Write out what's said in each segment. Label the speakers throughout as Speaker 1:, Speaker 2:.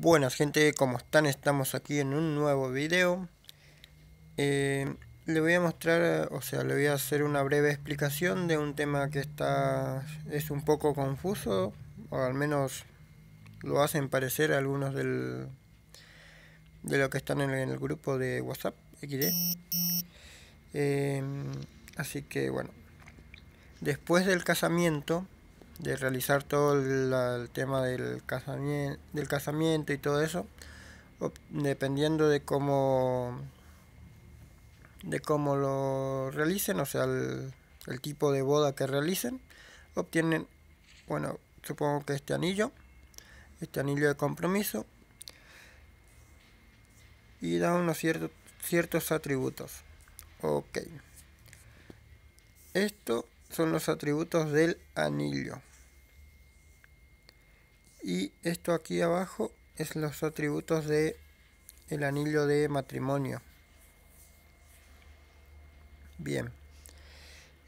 Speaker 1: Buenas gente, ¿cómo están? Estamos aquí en un nuevo video. Eh, le voy a mostrar, o sea, le voy a hacer una breve explicación de un tema que está es un poco confuso, o al menos lo hacen parecer algunos del, de los que están en el, grupo de WhatsApp XD. Eh, así que bueno, después del casamiento de realizar todo el, tema del casamiento, del casamiento y todo eso, dependiendo de cómo, de cómo lo realicen, o sea, el, tipo de boda que realicen, obtienen, bueno, supongo que este anillo, este anillo de compromiso, y da unos ciertos, ciertos atributos. Ok. Esto son los atributos del anillo. Y esto aquí abajo es los atributos de el anillo de matrimonio. Bien.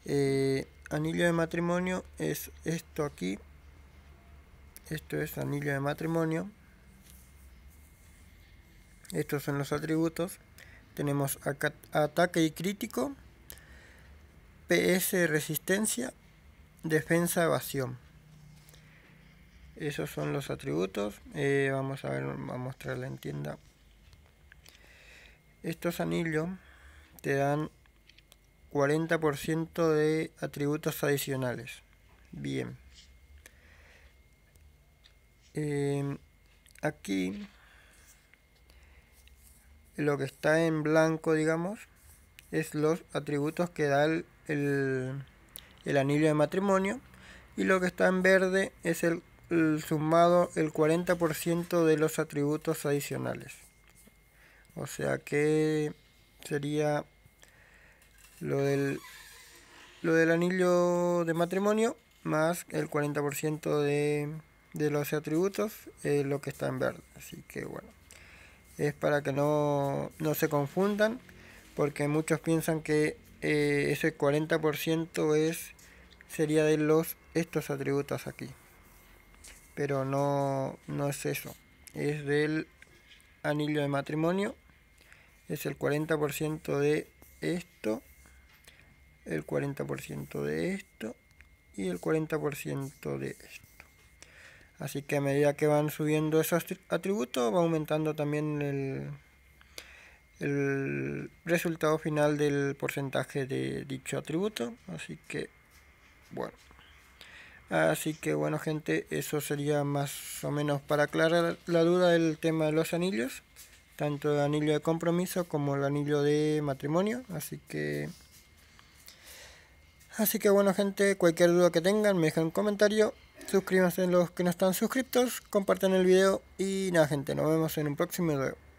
Speaker 1: Eh, anillo de matrimonio es esto aquí. Esto es anillo de matrimonio. Estos son los atributos. Tenemos ataque y crítico. PS resistencia, defensa, evasión. Esos son los atributos. Eh, vamos a ver, vamos a mostrarla en tienda. Estos anillos te dan 40% de atributos adicionales. Bien. Eh, aquí lo que está en blanco, digamos, es los atributos que da el el, anillo de matrimonio y lo que está en verde es el, sumado el 40% de los atributos adicionales. O sea que sería lo del, anillo de matrimonio más el 40% de, los atributos, lo que está en verde. Así que bueno, es para que no, no se confundan, porque muchos piensan que eh, ese 40% es, sería de los, estos atributos aquí. Pero no, no es eso. Es del anillo de matrimonio. Es el 40% de esto. El 40% de esto. Y el 40% de esto. Así que a medida que van subiendo esos atributos va aumentando también el, el resultado final del porcentaje de dicho atributo así que bueno así que bueno gente eso sería más o menos para aclarar la duda del tema de los anillos tanto el anillo de compromiso como el anillo de matrimonio así que así que bueno gente cualquier duda que tengan me dejan un comentario suscríbanse los que no están suscritos comparten el video y nada gente nos vemos en un próximo video